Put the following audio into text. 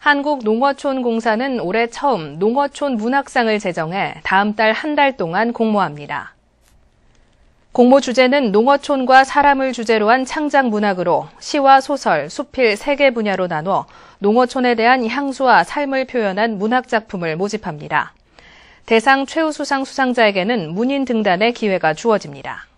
한국농어촌공사는 올해 처음 농어촌 문학상을 제정해 다음 달 한달 달 동안 공모합니다. 공모 주제는 농어촌과 사람을 주제로 한 창작 문학으로 시와 소설, 수필 세 개 분야로 나눠 농어촌에 대한 향수와 삶을 표현한 문학작품을 모집합니다. 대상 최우수상 수상자에게는 문인 등단의 기회가 주어집니다.